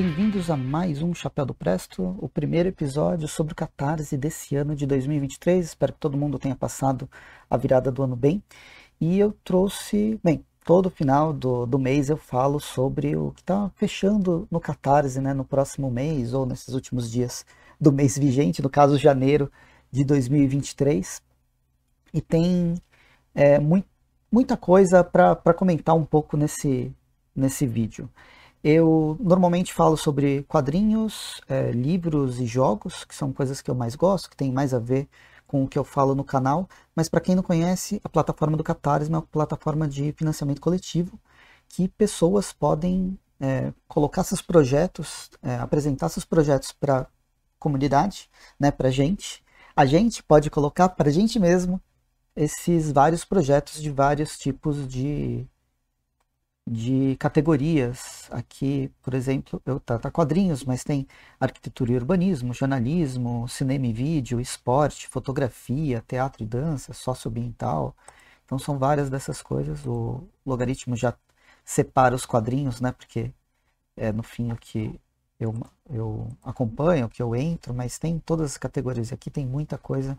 Bem-vindos a mais um Chapéu do Presto, o primeiro episódio sobre o Catarse desse ano de 2023. Espero que todo mundo tenha passado a virada do ano bem. E eu trouxe, bem, todo final do, do mês eu falo sobre o que está fechando no Catarse, né, no próximo mês ou nesses últimos dias do mês vigente, no caso janeiro de 2023. E tem é, muita coisa para comentar um pouco nesse, nesse vídeo. Eu normalmente falo sobre quadrinhos, é, livros e jogos, que são coisas que eu mais gosto, que tem mais a ver com o que eu falo no canal. Mas para quem não conhece, a plataforma do Catarse é uma plataforma de financiamento coletivo que pessoas podem é, colocar seus projetos, é, apresentar seus projetos para comunidade, né, para gente. A gente pode colocar para a gente mesmo esses vários projetos de vários tipos de de categorias. Aqui, por exemplo, eu trato quadrinhos, mas tem arquitetura e urbanismo, jornalismo, cinema e vídeo, esporte, fotografia, teatro e dança, socioambiental. Então são várias dessas coisas. O logaritmo já separa os quadrinhos, né? Porque é no fim o que eu, eu acompanho, o que eu entro, mas tem todas as categorias aqui, tem muita coisa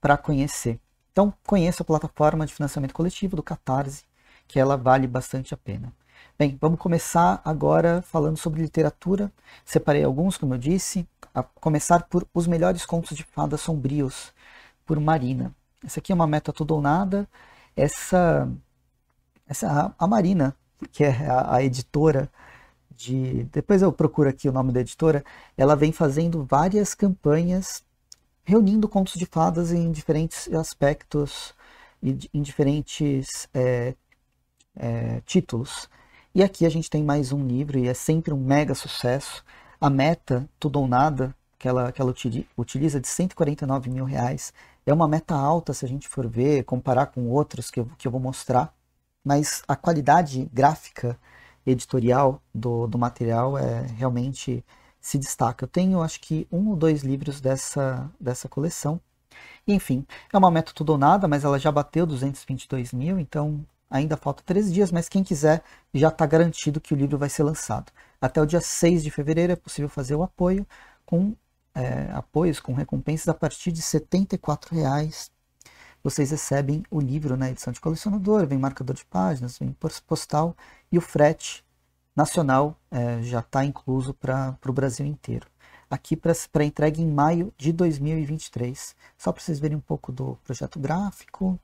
para conhecer. Então conheça a plataforma de financiamento coletivo do Catarse que ela vale bastante a pena. Bem, vamos começar agora falando sobre literatura. Separei alguns, como eu disse, a começar por Os Melhores Contos de Fadas Sombrios, por Marina. Essa aqui é uma meta tudo ou nada. Essa, essa a, Marina, que é a, a editora de, depois eu procuro aqui o nome da editora, ela vem fazendo várias campanhas reunindo contos de fadas em diferentes aspectos e em diferentes é, é, títulos. E aqui a gente tem mais um livro e é sempre um mega sucesso. A meta, tudo ou nada, que ela, que ela utiliza de 149 mil reais. É uma meta alta se a gente for ver, comparar com outros que eu, que eu vou mostrar, mas a qualidade gráfica editorial do, do material é realmente se destaca. Eu tenho, acho que, um ou dois livros dessa, dessa coleção. enfim, é uma meta tudo ou nada, mas ela já bateu 222 mil, então Ainda falta três dias, mas quem quiser já está garantido que o livro vai ser lançado. Até o dia 6 de fevereiro é possível fazer o apoio com é, apoios, com recompensas a partir de R$ 74,00. Vocês recebem o livro na edição de colecionador, vem marcador de páginas, vem postal e o frete nacional é, já está incluso para o Brasil inteiro. Aqui para entrega em maio de 2023. Só para vocês verem um pouco do projeto gráfico,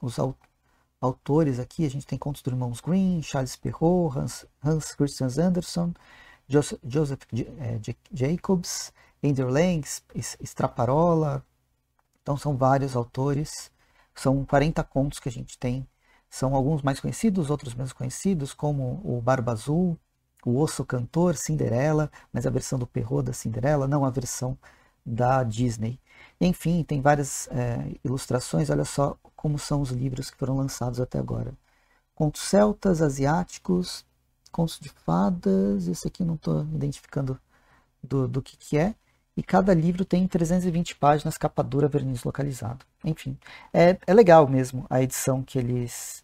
os autores autores aqui, a gente tem contos dos Irmãos Green, Charles Perrault, Hans, Hans Christian Andersen, Joseph, Joseph é, Jacobs, Andrew Lang, Straparola. Então são vários autores, são 40 contos que a gente tem. São alguns mais conhecidos, outros menos conhecidos, como o Barba Azul, o Osso Cantor, Cinderela, mas a versão do Perrault da Cinderela, não a versão da Disney. Enfim, tem várias é, ilustrações, olha só como são os livros que foram lançados até agora. Contos celtas, asiáticos, contos de fadas, esse aqui não estou identificando do, do que, que é. E cada livro tem 320 páginas, capa dura, verniz localizado. Enfim, é, é legal mesmo a edição que eles,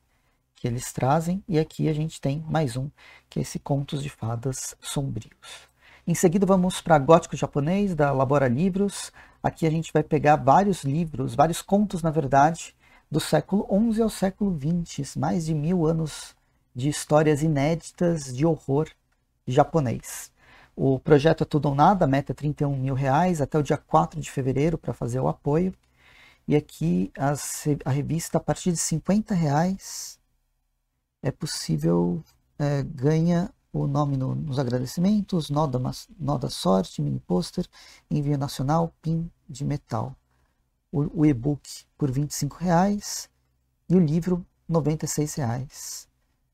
que eles trazem. E aqui a gente tem mais um, que é esse Contos de Fadas Sombrios. Em seguida, vamos para Gótico Japonês, da Labora Livros. Aqui a gente vai pegar vários livros, vários contos, na verdade, do século XI ao século XX, mais de mil anos de histórias inéditas de horror japonês. O projeto é tudo ou nada, a meta é 31 mil reais, até o dia 4 de fevereiro para fazer o apoio. E aqui as, a revista, a partir de 50 reais, é possível, é, o nome no, nos agradecimentos, Noda sorte, mini pôster, envio nacional, PIN de metal. O, o e-book por R$ 25,00 e o livro R$ 96,00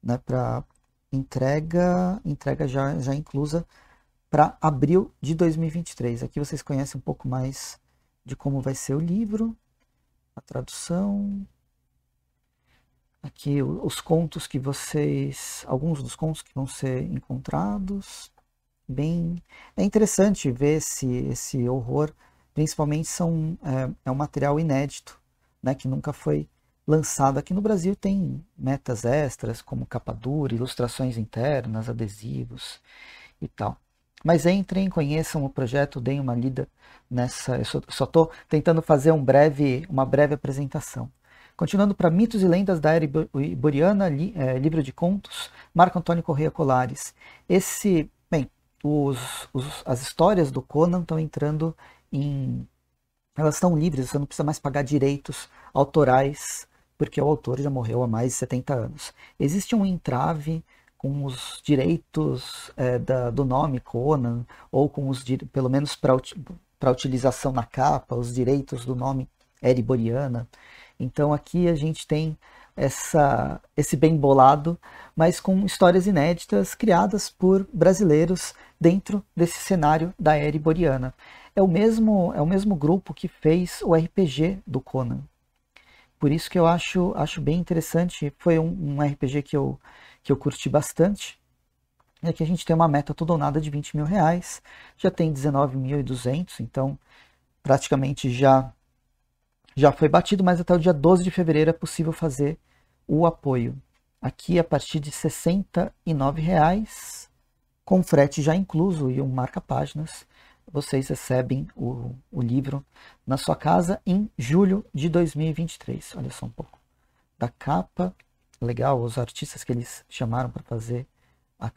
né, para entrega, entrega já, já inclusa para abril de 2023. Aqui vocês conhecem um pouco mais de como vai ser o livro, a tradução, aqui os contos que vocês, alguns dos contos que vão ser encontrados. Bem, é interessante ver se esse, esse horror, principalmente são é, é, um material inédito, né, que nunca foi lançado aqui no Brasil. Tem metas extras como capa dura, ilustrações internas, adesivos e tal. Mas entrem, conheçam o projeto, deem uma lida nessa. Eu só estou tentando fazer um breve, uma breve apresentação. Continuando para Mitos e Lendas da Era Iboriana, li, é, livro de contos, Marco Antônio Correia Colares. Esse, bem, os, os, as histórias do Conan estão entrando em... Elas estão livres, você não precisa mais pagar direitos autorais, porque o autor já morreu há mais de 70 anos. Existe um entrave com os direitos é, da, do nome Conan, ou com os, pelo menos para a utilização na capa, os direitos do nome Eriboriana. Então aqui a gente tem essa, esse bem bolado, mas com histórias inéditas criadas por brasileiros dentro desse cenário da era iboriana. É o mesmo, é o mesmo grupo que fez o RPG do Conan. Por isso que eu acho, acho bem interessante, foi um, um RPG que eu, que eu curti bastante. É e aqui a gente tem uma meta toda ou nada de 20 mil reais, já tem 19.200, então praticamente já já foi batido, mas até o dia 12 de fevereiro é possível fazer o apoio. Aqui a partir de R$ 69,00, com frete já incluso e um marca-páginas, vocês recebem o, o livro na sua casa em julho de 2023. Olha só um pouco da capa, legal, os artistas que eles chamaram para fazer a,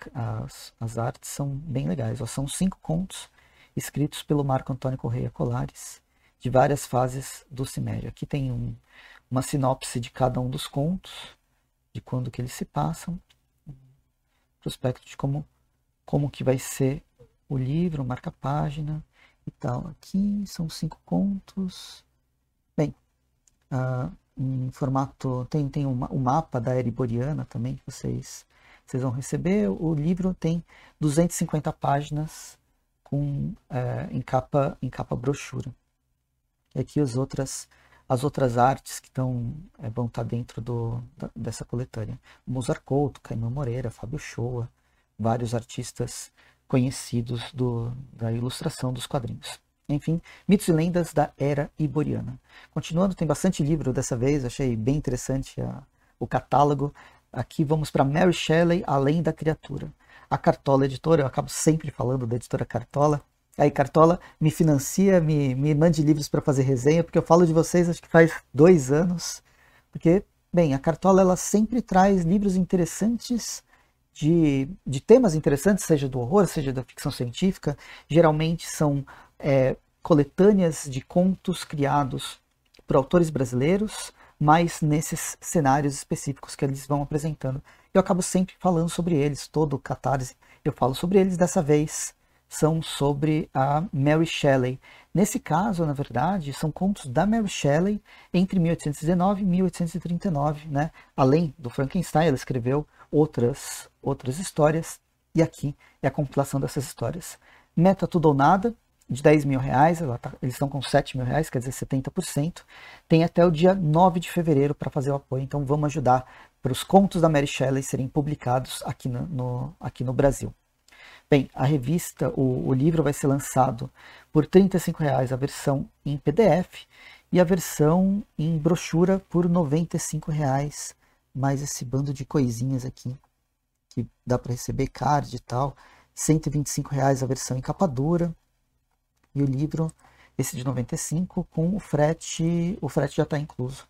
as, as artes são bem legais. Ó, são cinco contos escritos pelo Marco Antônio Correia Colares de várias fases do Cimério. Aqui tem um, uma sinopse de cada um dos contos, de quando que eles se passam, prospecto de como, como que vai ser o livro, marca-página e tal. Aqui são cinco contos. Bem, uh, um formato, tem, tem o mapa da Ereboriana também que vocês, vocês vão receber. O livro tem 250 páginas com, uh, em, capa, em capa brochura. E aqui as outras, as outras artes que estão, é, vão estar tá dentro do, da, dessa coletânea. Mozart Couto, Caimão Moreira, Fábio Shoa, vários artistas conhecidos do, da ilustração dos quadrinhos. Enfim, mitos e lendas da era iboriana. Continuando, tem bastante livro dessa vez, achei bem interessante a, o catálogo. Aqui vamos para Mary Shelley, Além da Criatura. A Cartola Editora, eu acabo sempre falando da editora Cartola, Aí, Cartola, me financia, me, me mande livros para fazer resenha, porque eu falo de vocês acho que faz dois anos. Porque, bem, a Cartola ela sempre traz livros interessantes de, de temas interessantes, seja do horror, seja da ficção científica. Geralmente são é, coletâneas de contos criados por autores brasileiros, mas nesses cenários específicos que eles vão apresentando. Eu acabo sempre falando sobre eles, todo o catarse eu falo sobre eles. Dessa vez são sobre a Mary Shelley. Nesse caso, na verdade, são contos da Mary Shelley entre 1819 e 1839, né? Além do Frankenstein, ela escreveu outras outras histórias e aqui é a compilação dessas histórias. Meta Tudo ou Nada, de 10 mil reais, tá, eles estão com 7 mil reais, quer dizer 70%. Tem até o dia 9 de fevereiro para fazer o apoio, então vamos ajudar para os contos da Mary Shelley serem publicados aqui no, no aqui no Brasil. Bem, a revista, o, o livro vai ser lançado por R$ 35,00 a versão em PDF e a versão em brochura por R$ 95,00, mais esse bando de coisinhas aqui que dá para receber card e tal. R$ 125,00 a versão em capa dura e o livro esse de 95 com o frete, o frete já está incluso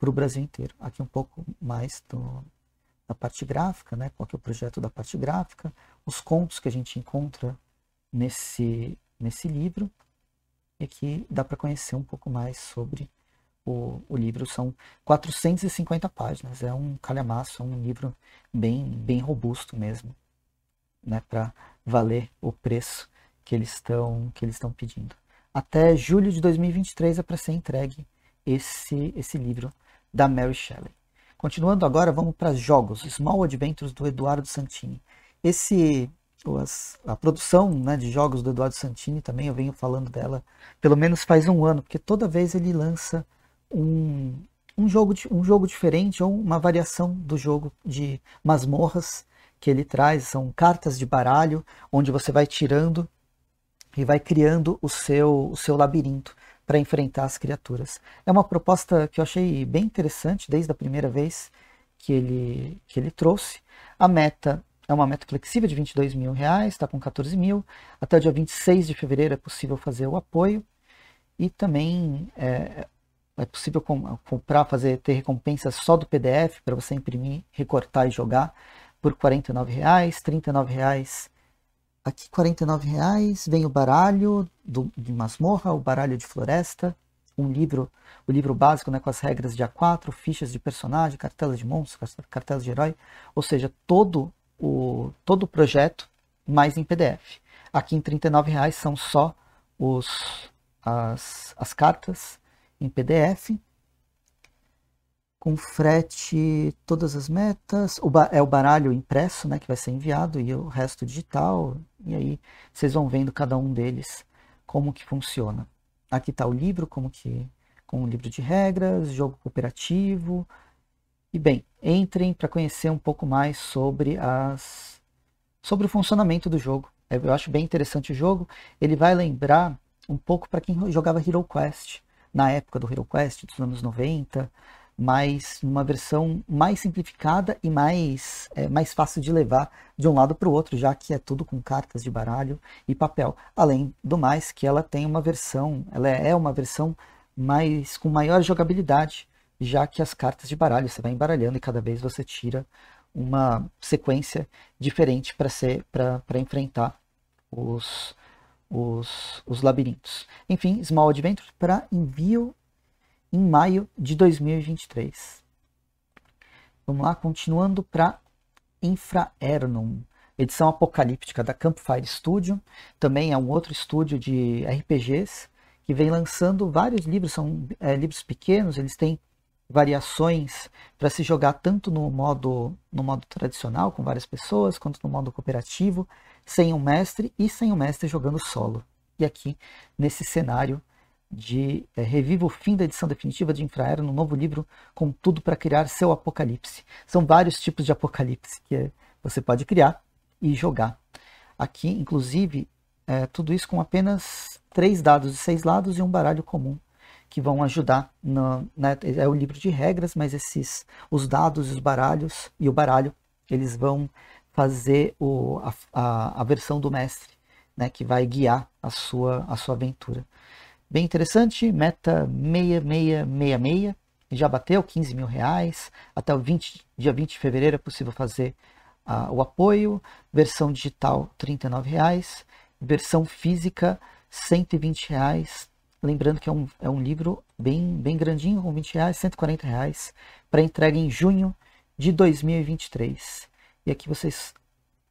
para o Brasil inteiro. Aqui um pouco mais do, da parte gráfica, né? Qual que é o projeto da parte gráfica? os contos que a gente encontra nesse, nesse livro. E que dá para conhecer um pouco mais sobre o, o, livro. São 450 páginas, é um calhamaço, é um livro bem, bem robusto mesmo, né, para valer o preço que eles estão que eles estão pedindo. Até julho de 2023 é para ser entregue esse esse livro da Mary Shelley. Continuando agora, vamos para jogos. Small Adventures do Eduardo Santini. Esse, as, a produção né, de jogos do Eduardo Santini também, eu venho falando dela pelo menos faz um ano, porque toda vez ele lança um, um, jogo, um jogo diferente ou uma variação do jogo de masmorras que ele traz. São cartas de baralho, onde você vai tirando e vai criando o seu, o seu labirinto para enfrentar as criaturas. É uma proposta que eu achei bem interessante desde a primeira vez que ele, que ele trouxe. A meta é uma meta flexível de 22 mil reais, está com 14 mil. Até o dia 26 de fevereiro é possível fazer o apoio e também é, é possível com, comprar, fazer, ter recompensa só do PDF para você imprimir, recortar e jogar por R$ 49,00, R$ reais Aqui R$ reais vem o baralho do, de masmorra, o baralho de floresta, um livro, o livro básico né, com as regras de A4, fichas de personagem, cartelas de monstros, cartelas de herói, ou seja, todo o, todo o projeto, mais em PDF. Aqui em R$ 39,00 são só os, as, as cartas em PDF, com frete, todas as metas, o é o baralho impresso, né, que vai ser enviado, e o resto digital, e aí vocês vão vendo cada um deles como que funciona. Aqui está o livro, como que com um livro de regras, jogo cooperativo, e bem, entrem para conhecer um pouco mais sobre as sobre o funcionamento do jogo. É, eu acho bem interessante o jogo. Ele vai lembrar um pouco para quem jogava Hero Quest na época do Hero Quest dos anos 90, mas numa versão mais simplificada e mais, é, mais fácil de levar de um lado para o outro, já que é tudo com cartas de baralho e papel. Além do mais, que ela tem uma versão, ela é uma versão mais com maior jogabilidade, já que as cartas de baralho você vai embaralhando e cada vez você tira uma sequência diferente para ser para enfrentar os, os, os labirintos. Enfim, Small Adventure para envio em maio de 2023. Vamos lá, continuando para Infraernum, edição apocalíptica da Campfire Studio, também é um outro estúdio de RPGs que vem lançando vários livros, são é, livros pequenos, eles têm variações para se jogar tanto no modo, no modo tradicional, com várias pessoas, quanto no modo cooperativo, sem um mestre e sem um mestre jogando solo. E aqui, nesse cenário de é, Reviva o fim da edição definitiva de Infraero, no novo livro, com tudo para criar seu apocalipse. São vários tipos de apocalipse que eh, você pode criar e jogar. Aqui, inclusive, é, tudo isso com apenas três dados de seis lados e um baralho comum que vão ajudar na, né, é o livro de regras, mas esses os dados e os baralhos e o baralho eles vão fazer o, a, a, a versão do mestre, né, que vai guiar a sua a sua aventura. Bem interessante, meta 6666, já bateu 15 mil reais, até o 20, dia 20 de fevereiro é possível fazer ah, o apoio, versão digital 39 reais, versão física 120 reais, Lembrando que é um, é um livro bem, bem grandinho, com 20 reais, 140 reais, para entrega em junho de 2023. E aqui vocês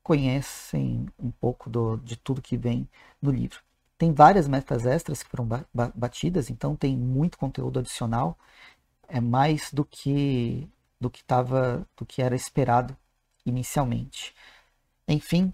conhecem um pouco do, de tudo que vem no livro. Tem várias metas extras que foram batidas, então tem muito conteúdo adicional. É mais do que do que tava, do que era esperado inicialmente. Enfim,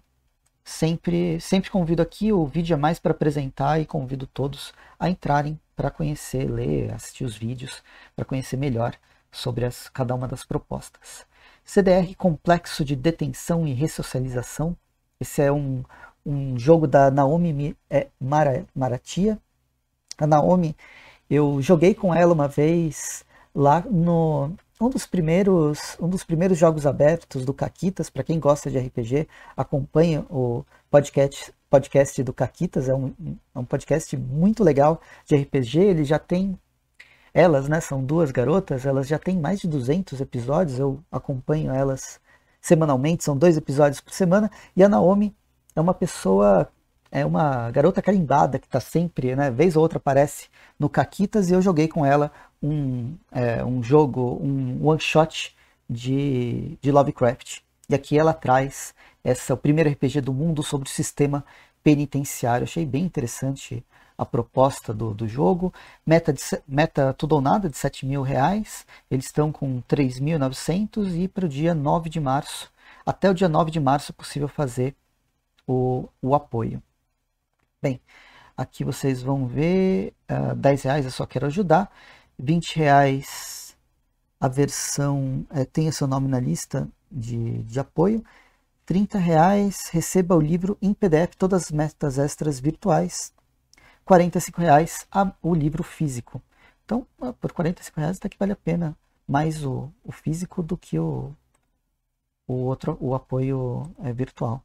sempre, sempre convido aqui, o vídeo é mais para apresentar e convido todos a entrarem para conhecer, ler, assistir os vídeos, para conhecer melhor sobre as, cada uma das propostas. CDR Complexo de Detenção e Ressocialização. Esse é um, um jogo da Naomi é, Mara, Maratia. A Naomi, eu joguei com ela uma vez lá no, um dos primeiros, um dos primeiros jogos abertos do Caquitas, para quem gosta de RPG, acompanha o podcast, podcast do Caquitas, é um, é um podcast muito legal de RPG, ele já tem elas, né, são duas garotas, elas já têm mais de 200 episódios, eu acompanho elas semanalmente, são dois episódios por semana, e a Naomi é uma pessoa é uma garota carimbada que está sempre, né, vez ou outra aparece no Caquitas e eu joguei com ela um, é, um jogo, um one-shot de, de Lovecraft. E aqui ela traz essa, o primeiro RPG do mundo sobre o sistema penitenciário. Achei bem interessante a proposta do, do jogo. Meta, de, meta tudo ou nada de 7 mil reais. Eles estão com 3.900 e para o dia 9 de março. Até o dia 9 de março é possível fazer o, o apoio. Bem, aqui vocês vão ver uh, ah, 10 reais eu só quero ajudar. 20 reais a versão é, tenha seu nome na lista de, de apoio. 30 reais receba o livro em PDF, todas as metas extras virtuais. 45 reais a, o livro físico. Então, ah, por 45 reais até que vale a pena mais o, o físico do que o, o outro o apoio é, virtual.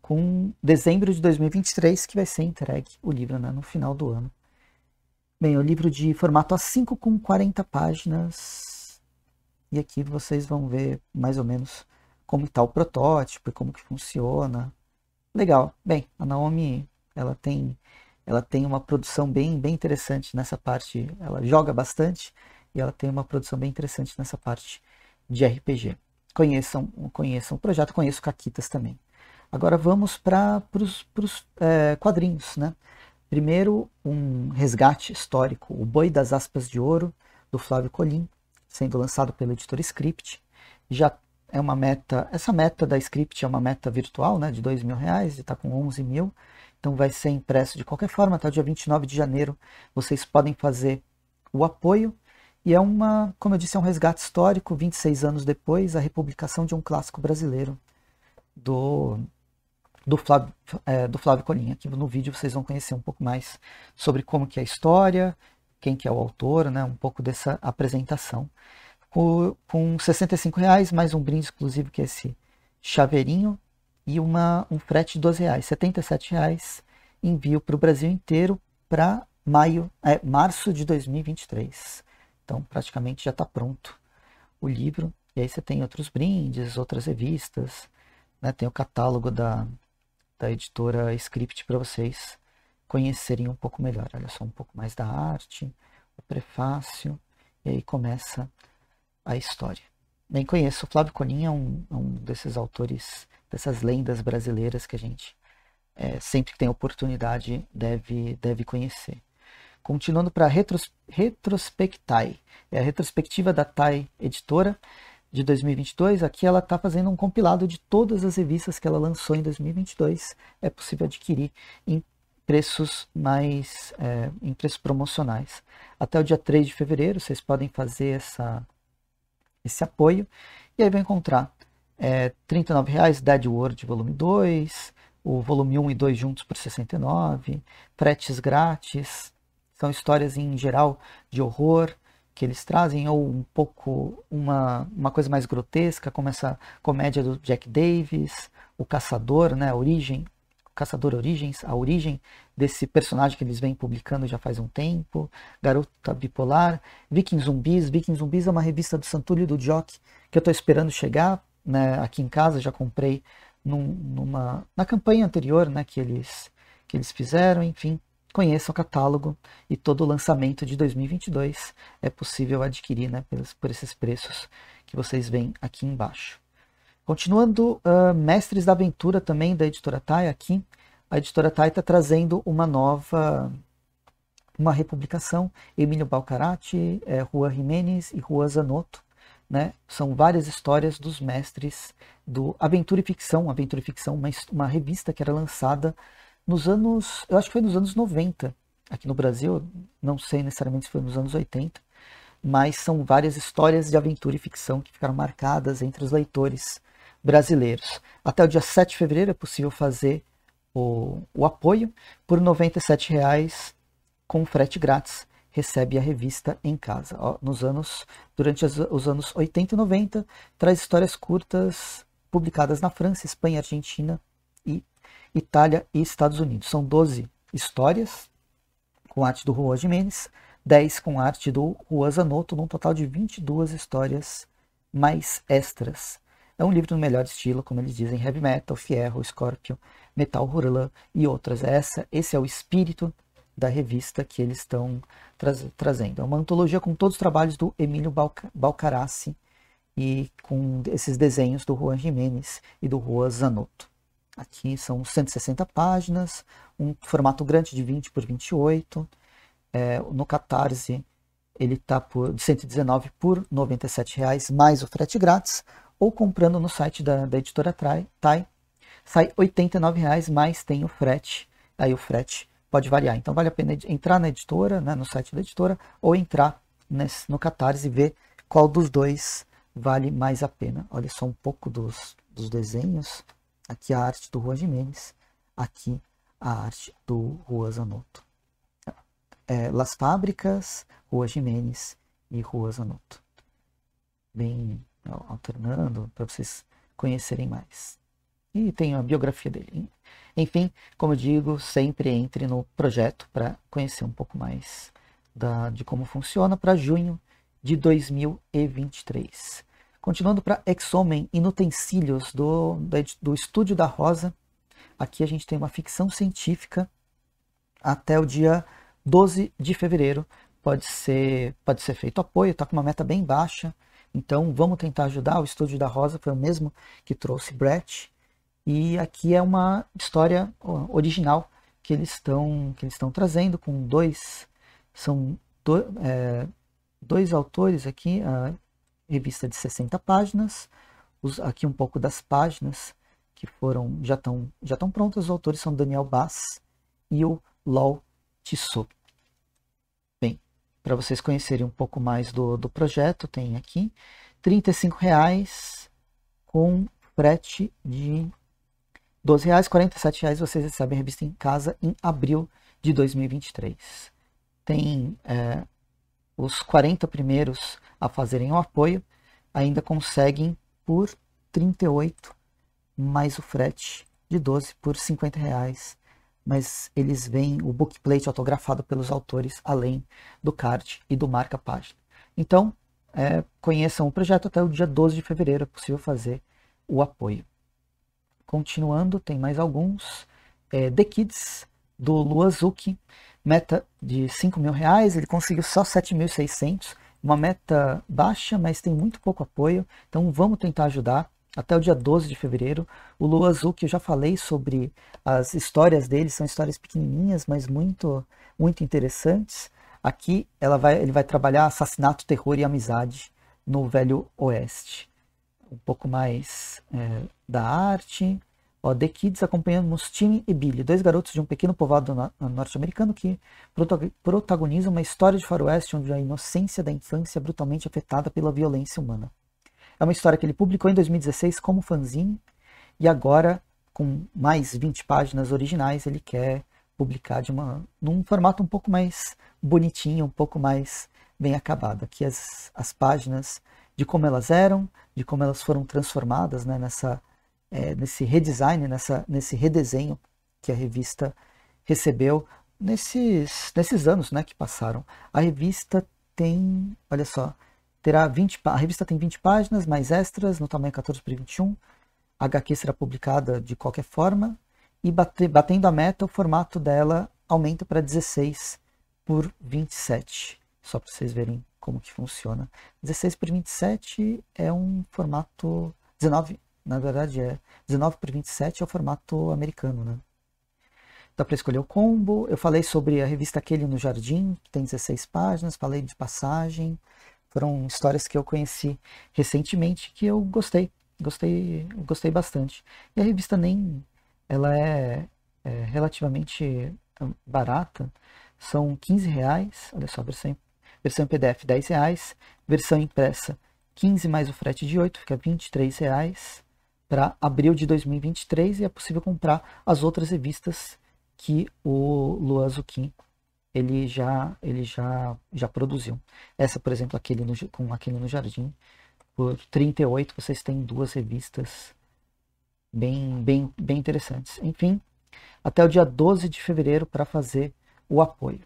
Com dezembro de 2023 que vai ser entregue o livro né, no final do ano. Bem, o livro de formato A5 com 40 páginas. E aqui vocês vão ver mais ou menos como está o protótipo e como que funciona. Legal. Bem, a Naomi, ela tem ela tem uma produção bem, bem interessante nessa parte. Ela joga bastante e ela tem uma produção bem interessante nessa parte de RPG. Conheçam, conheçam o projeto, conheço Caquitas também. Agora vamos para os é, quadrinhos, né? Primeiro, um resgate histórico, O Boi das Aspas de Ouro, do Flávio Colim, sendo lançado pela editora Script. Já é uma meta, essa meta da Script é uma meta virtual, né, de dois mil reais, está com 11 mil, então vai ser impresso de qualquer forma, o tá? Dia 29 de janeiro, vocês podem fazer o apoio, e é uma, como eu disse, é um resgate histórico, 26 anos depois, a republicação de um clássico brasileiro do do Flávio, é, do Flávio Colinha. Aqui no vídeo vocês vão conhecer um pouco mais sobre como que é a história, quem que é o autor, né, um pouco dessa apresentação. Com, com R$ 65,00, mais um brinde exclusivo que é esse chaveirinho e uma, um frete de R$ reais, R$ 77,00 envio para o Brasil inteiro para maio, é, março de 2023. Então, praticamente já está pronto o livro. E aí você tem outros brindes, outras revistas, né? tem o catálogo da, da editora Script para vocês conhecerem um pouco melhor. Olha só, um pouco mais da arte, o prefácio, e aí começa a história. Bem, conheço o Flávio Conin, é um, é um desses autores, dessas lendas brasileiras que a gente é, sempre que tem oportunidade deve, deve conhecer. Continuando para retros, Retrospectai, é a retrospectiva da TAI Editora, de 2022, aqui ela está fazendo um compilado de todas as revistas que ela lançou em 2022. É possível adquirir em preços mais é, em preços promocionais. Até o dia 3 de fevereiro, vocês podem fazer essa, esse apoio. E aí vai encontrar é, R$ 39,00 Dead World Volume 2, o volume 1 e 2 juntos por 69, fretes grátis, são histórias em geral de horror, que eles trazem, ou um pouco uma, uma coisa mais grotesca, como essa comédia do Jack Davis, O Caçador, né, a Origem, Caçador Origens, a origem desse personagem que eles vêm publicando já faz um tempo, Garota Bipolar, Viking Zumbis, Viking Zumbis é uma revista do Santulli do Jock que eu estou esperando chegar né, aqui em casa, já comprei num, numa, na campanha anterior né, que, eles, que eles fizeram, enfim. Conheça o catálogo e todo o lançamento de 2022 é possível adquirir né, por esses preços que vocês veem aqui embaixo. Continuando, uh, Mestres da Aventura também da editora Thay aqui. A editora Thay está trazendo uma nova uma republicação, Emílio Balcarati, é, Juan Jiménez e Juan Zanotto. Né? São várias histórias dos mestres do Aventura e Ficção. Aventura e Ficção, uma, uma revista que era lançada nos anos, eu acho que foi nos anos 90, aqui no Brasil, não sei necessariamente se foi nos anos 80, mas são várias histórias de aventura e ficção que ficaram marcadas entre os leitores brasileiros. Até o dia 7 de fevereiro é possível fazer o, o apoio por R$ 97,00 com frete grátis. Recebe a revista em casa. Ó, nos anos, durante as, os anos 80 e 90, traz histórias curtas publicadas na França, Espanha, Argentina Itália e Estados Unidos. São 12 histórias com arte do Juan Jiménez, 10 com arte do Juan Zanotto, num total de 22 histórias mais extras. É um livro no melhor estilo, como eles dizem, heavy metal, fierro, scorpion, metal hurlan e outras. Essa, esse é o espírito da revista que eles estão tra trazendo. É uma antologia com todos os trabalhos do Emílio Balca Balcarassi e com esses desenhos do Juan Jiménez e do Juan Zanotto. Aqui são 160 páginas, um formato grande de 20 por 28. É, no Catarse ele está por de 119 por 97 reais mais o frete grátis ou comprando no site da, da editora Trai, sai 89 reais mais tem o frete, aí o frete pode variar. Então vale a pena entrar na editora, né, no site da editora, ou entrar nesse, no Catarse e ver qual dos dois vale mais a pena. Olha só um pouco dos, dos desenhos. Aqui a arte do Rua Jiménez, aqui a arte do Rua Zanotto. É, Las Fábricas, Rua Jiménez e Rua Zanotto. Bem alternando para vocês conhecerem mais. E tem a biografia dele. Enfim, como eu digo, sempre entre no projeto para conhecer um pouco mais da, de como funciona para junho de 2023. Continuando para Ex-Homem Inutensílios, do, do Estúdio da Rosa. Aqui a gente tem uma ficção científica até o dia 12 de fevereiro. Pode ser, pode ser feito apoio, está com uma meta bem baixa. Então vamos tentar ajudar. O Estúdio da Rosa foi o mesmo que trouxe Brett. E aqui é uma história original que eles estão que eles estão trazendo com dois são do, é, dois autores aqui, revista de 60 páginas. Os, aqui um pouco das páginas que foram já estão já estão prontas. Os autores são Daniel Bass e o Lau Tissot. Bem, para vocês conhecerem um pouco mais do, do projeto, tem aqui R$ reais com frete de R$ 12,47 reais vocês recebem a revista em casa em abril de 2023. Tem é, os 40 primeiros a fazerem o apoio ainda conseguem por 38 mais o frete de 12 por 50 reais. Mas eles veem o bookplate autografado pelos autores além do card e do marca-página. Então, é, conheçam o projeto até o dia 12 de fevereiro, é possível fazer o apoio. Continuando, tem mais alguns. É, The Kids, do Luazuki meta de 5 mil reais, ele conseguiu só 7.600, uma meta baixa, mas tem muito pouco apoio, então vamos tentar ajudar. Até o dia 12 de fevereiro, o Lua Azul, que eu já falei sobre as histórias dele, são histórias pequenininhas, mas muito, muito interessantes. Aqui ela vai, ele vai trabalhar assassinato, terror e amizade no Velho Oeste. Um pouco mais é, da arte, Ó, The Kids acompanhamos Timmy e Billy, dois garotos de um pequeno povoado no norte-americano que protagonizam uma história de faroeste onde a inocência da infância é brutalmente afetada pela violência humana. É uma história que ele publicou em 2016 como fanzine e agora, com mais 20 páginas originais, ele quer publicar de uma, num formato um pouco mais bonitinho, um pouco mais bem acabado. Aqui as, as páginas de como elas eram, de como elas foram transformadas né, nessa é, nesse redesign, nessa, nesse redesenho que a revista recebeu nesses, nesses anos né, que passaram. A revista tem, olha só, terá 20, a revista tem 20 páginas, mais extras, no tamanho 14 por 21. A HQ será publicada de qualquer forma, e bate, batendo a meta, o formato dela aumenta para 16 por 27, só para vocês verem como que funciona. 16 por 27 é um formato 19 na verdade, é 19 por 27 é o formato americano, né? Dá para escolher o combo. Eu falei sobre a revista Aquele no Jardim, que tem 16 páginas. Falei de passagem. Foram histórias que eu conheci recentemente que eu gostei. Gostei, gostei bastante. E a revista nem... Ela é, é relativamente hum, barata. São 15 reais. Olha só, versão, versão em PDF, 10 reais. Versão impressa, 15 mais o frete de 8, fica 23 reais para abril de 2023 e é possível comprar as outras revistas que o Luan Zucchini ele já ele já já produziu. Essa, por exemplo, aquele no, com aquele no jardim, por 38 vocês têm duas revistas bem bem bem interessantes. Enfim, até o dia 12 de fevereiro para fazer o apoio.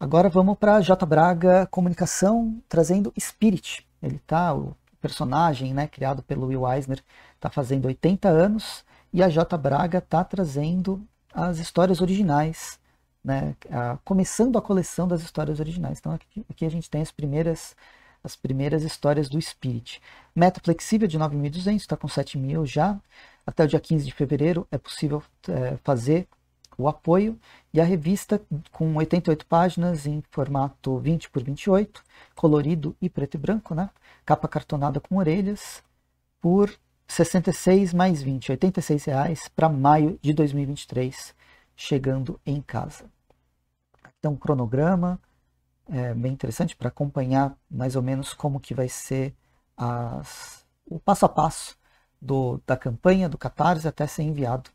Agora vamos para J Braga Comunicação trazendo Spirit. Ele tá o personagem, né, criado pelo Will Eisner está fazendo 80 anos e a J. Braga está trazendo as histórias originais, né? A, começando a coleção das histórias originais. Então aqui, aqui, a gente tem as primeiras as primeiras histórias do Spirit. Meta flexível de 9.200, está com 7.000 já. Até o dia 15 de fevereiro é possível é, fazer o apoio e a revista com 88 páginas em formato 20 por 28, colorido e preto e branco, né? Capa cartonada com orelhas por 66 mais 20, 86 reais para maio de 2023, chegando em casa. Então, um cronograma é, bem interessante para acompanhar mais ou menos como que vai ser as, o passo a passo do, da campanha do Catarse até ser enviado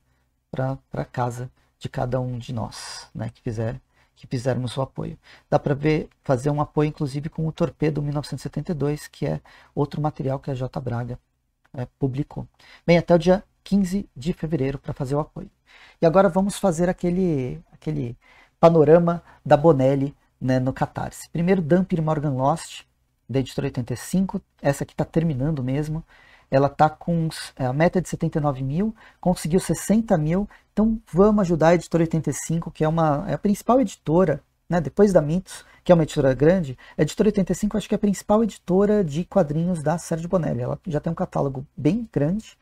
para casa de cada um de nós, né, que fizer que fizermos o apoio. Dá para ver fazer um apoio inclusive com o Torpedo 1972, que é outro material que é a J Braga é, publicou. Bem, até o dia 15 de fevereiro para fazer o apoio. E agora vamos fazer aquele, aquele panorama da Bonelli né, no Catarse. Primeiro, Dampir Morgan Lost, da editora 85. Essa aqui está terminando mesmo. Ela está com é, a meta é de 79 mil, conseguiu 60 mil. Então vamos ajudar a editora 85, que é, uma, é a principal editora né? depois da Mitos, que é uma editora grande, a Editora 85 acho que é a principal editora de quadrinhos da Sérgio Bonelli. Ela já tem um catálogo bem grande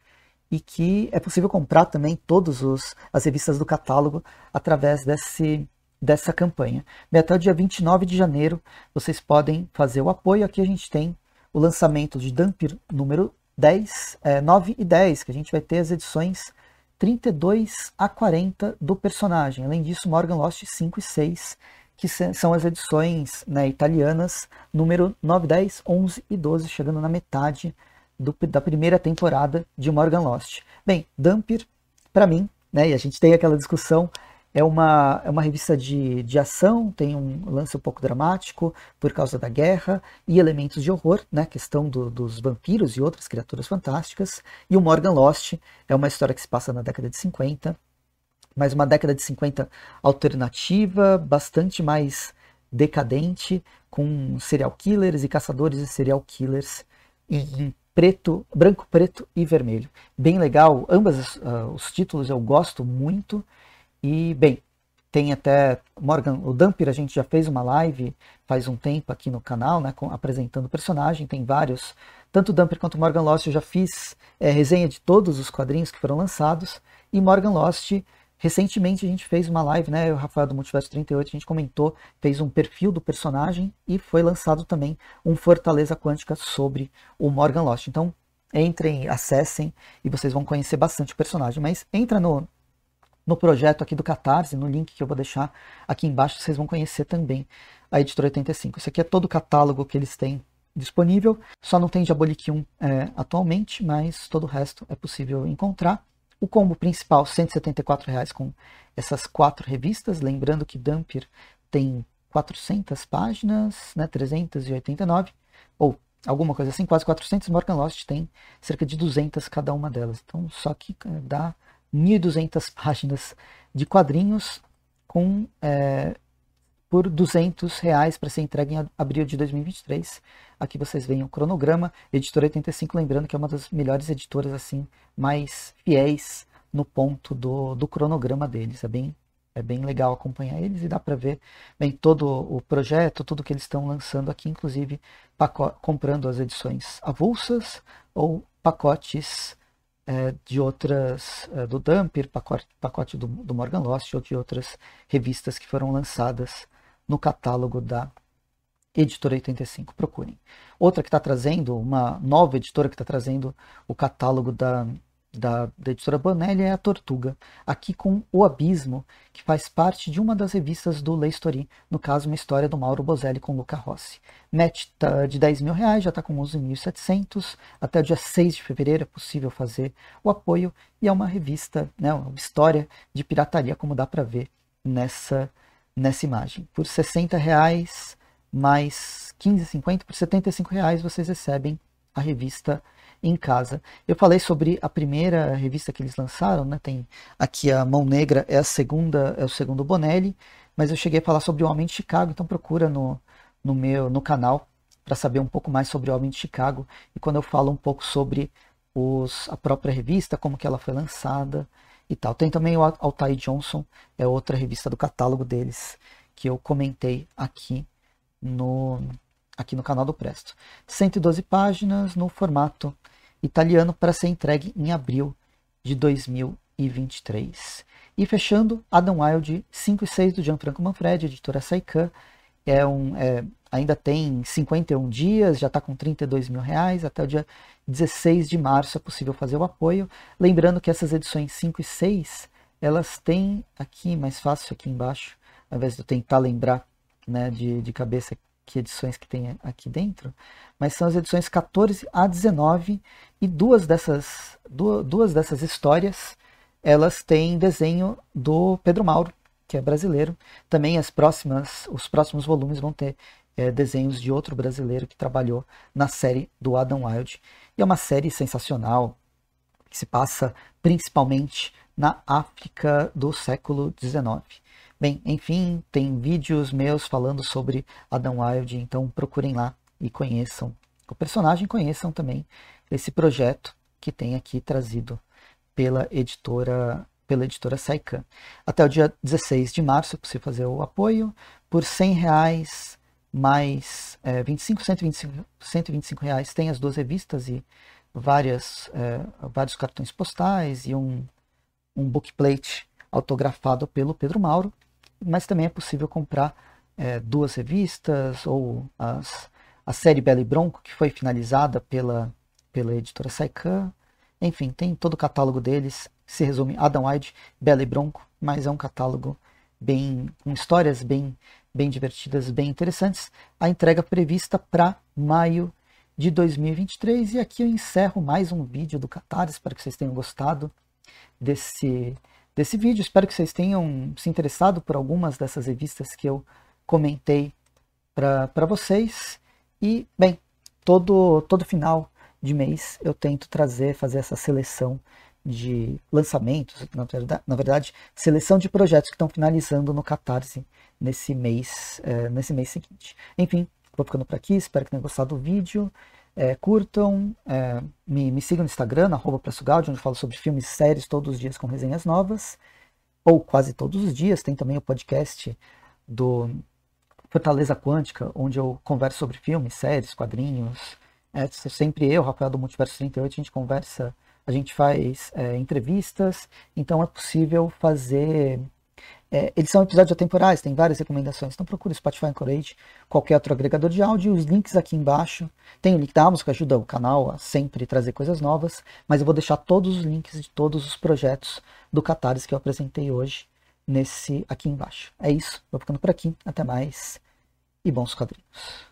e que é possível comprar também todas as revistas do catálogo através desse, dessa campanha. E até o dia 29 de janeiro vocês podem fazer o apoio. Aqui a gente tem o lançamento de Dampir número 10, é, 9 e 10, que a gente vai ter as edições 32 a 40 do personagem. Além disso, Morgan Lost 5 e 6 que são as edições né, italianas número 9, 10, 11 e 12, chegando na metade do, da primeira temporada de Morgan Lost. Bem, Damper, para mim, né, e a gente tem aquela discussão, é uma, é uma revista de, de ação, tem um lance um pouco dramático por causa da guerra e elementos de horror, né? Questão do, dos vampiros e outras criaturas fantásticas. E o Morgan Lost é uma história que se passa na década de 50 mas uma década de 50 alternativa, bastante mais decadente, com serial killers e caçadores de serial killers em preto, branco, preto e vermelho. Bem legal, ambas uh, os títulos eu gosto muito e bem, tem até Morgan, o dumper a gente já fez uma live faz um tempo aqui no canal, né, com, apresentando o personagem, tem vários, tanto dumper quanto Morgan Lost eu já fiz é, resenha de todos os quadrinhos que foram lançados e Morgan Lost Recentemente a gente fez uma live, né? O Rafael do Multiverso 38, a gente comentou, fez um perfil do personagem e foi lançado também um Fortaleza Quântica sobre o Morgan Lost. Então, entrem, acessem e vocês vão conhecer bastante o personagem. Mas entra no, no projeto aqui do Catarse, no link que eu vou deixar aqui embaixo, vocês vão conhecer também a Editora 85. Esse aqui é todo o catálogo que eles têm disponível, só não tem Diabolic 1 é, atualmente, mas todo o resto é possível encontrar. O combo principal, R$ 174,00 com essas quatro revistas. Lembrando que Dampier tem 400 páginas, né, 389, ou alguma coisa assim, quase 400. Morgan Lost tem cerca de 200 cada uma delas. Então, só que eh, dá 1.200 páginas de quadrinhos com é, por 200 reais para ser entregue em abril de 2023. Aqui vocês veem o cronograma, editora 85, lembrando que é uma das melhores editoras assim mais fiéis no ponto do, do cronograma deles. É bem, é bem legal acompanhar eles e dá para ver bem todo o projeto, tudo que eles estão lançando aqui, inclusive comprando as edições avulsas ou pacotes é, de outras, é, do Dumper, pacote, pacote do, do Morgan Lost ou de outras revistas que foram lançadas no catálogo da Editora 85. Procurem. Outra que está trazendo, uma nova editora que está trazendo o catálogo da, da, da editora Bonelli é a Tortuga, aqui com O Abismo, que faz parte de uma das revistas do Lei Story, no caso, uma história do Mauro Bozelli com Luca Rossi. Net tá de 10 mil reais, já está com 11.700, até o dia 6 de fevereiro é possível fazer o apoio, e é uma revista, né, uma história de pirataria, como dá para ver nessa nessa imagem. Por 60 reais mais 15,50 por 75 reais vocês recebem a revista em casa. Eu falei sobre a primeira revista que eles lançaram, né? Tem aqui a Mão Negra é a segunda, é o segundo Bonelli, mas eu cheguei a falar sobre o Homem de Chicago, então procura no, no meu no canal para saber um pouco mais sobre o Homem de Chicago e quando eu falo um pouco sobre os, a própria revista, como que ela foi lançada e tal. Tem também o Altai Johnson, é outra revista do catálogo deles, que eu comentei aqui no, aqui no canal do Presto. 112 páginas no formato italiano para ser entregue em abril de 2023. E fechando, Adam Wilde, 5 e 6 do Gianfranco Manfredi, editora Saikan, é um, é, ainda tem 51 dias, já está com 32 mil reais, até o dia 16 de março é possível fazer o apoio. Lembrando que essas edições 5 e 6, elas têm aqui, mais fácil aqui embaixo, ao invés de eu tentar lembrar né, de, de cabeça que edições que tem aqui dentro, mas são as edições 14 a 19 e duas dessas, duas, duas dessas histórias elas têm desenho do Pedro Mauro, que é brasileiro. Também as próximas, os próximos volumes vão ter é, desenhos de outro brasileiro que trabalhou na série do Adam Wilde. E é uma série sensacional que se passa principalmente na África do século XIX. Bem, enfim, tem vídeos meus falando sobre Adam Wilde, então procurem lá e conheçam o personagem, conheçam também esse projeto que tem aqui trazido pela editora pela editora Saikan. Até o dia 16 de março, para você fazer o apoio, por R$ reais mais é, 25, 125, 125 reais, tem as duas revistas e várias, é, vários cartões postais e um, um bookplate autografado pelo Pedro Mauro, mas também é possível comprar é, duas revistas ou as, a série Bela e Bronco, que foi finalizada pela, pela editora Saikan, enfim, tem todo o catálogo deles, se resume Adam White, Bela e Bronco, mas é um catálogo bem com histórias bem bem divertidas, bem interessantes. A entrega prevista para maio de 2023 e aqui eu encerro mais um vídeo do Catar, espero que vocês tenham gostado desse desse vídeo, espero que vocês tenham se interessado por algumas dessas revistas que eu comentei para vocês. E, bem, todo, todo final de mês eu tento trazer, fazer essa seleção de lançamentos, na verdade, na verdade seleção de projetos que estão finalizando no Catarse nesse mês, é, nesse mês seguinte. Enfim, vou ficando por aqui, espero que tenham gostado do vídeo. É, curtam, é, me, me, sigam no Instagram, arroba onde eu falo sobre filmes e séries todos os dias com resenhas novas, ou quase todos os dias. Tem também o podcast do Fortaleza Quântica, onde eu converso sobre filmes, séries, quadrinhos, é, sempre eu, Rafael do Multiverso 38, a gente conversa, a gente faz é, entrevistas, então é possível fazer. É, eles são episódios atemporais, tem várias recomendações. Então procure Spotify Encourage, qualquer outro agregador de áudio, os links aqui embaixo. Tem o link da Amazon que ajuda o canal a sempre trazer coisas novas, mas eu vou deixar todos os links de todos os projetos do Catares que eu apresentei hoje nesse aqui embaixo. É isso, vou ficando por aqui. Até mais e bons quadrinhos.